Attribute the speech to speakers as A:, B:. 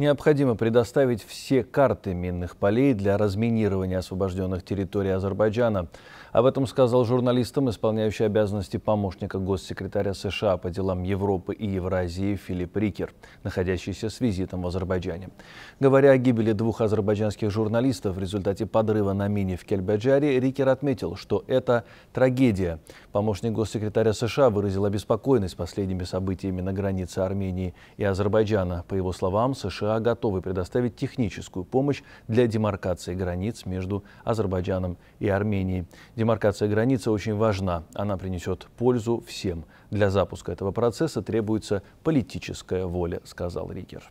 A: Необходимо предоставить все карты минных полей для разминирования освобожденных территорий Азербайджана. Об этом сказал журналистам, исполняющий обязанности помощника госсекретаря США по делам Европы и Евразии Филипп Рикер, находящийся с визитом в Азербайджане. Говоря о гибели двух азербайджанских журналистов в результате подрыва на мине в Кельбаджаре, Рикер отметил, что это трагедия. Помощник госсекретаря США выразил обеспокоенность последними событиями на границе Армении и Азербайджана. По его словам, США США готовы предоставить техническую помощь для демаркации границ между Азербайджаном и Арменией. Демаркация границы очень важна. Она принесет пользу всем. Для запуска этого процесса требуется политическая воля, сказал Рикер.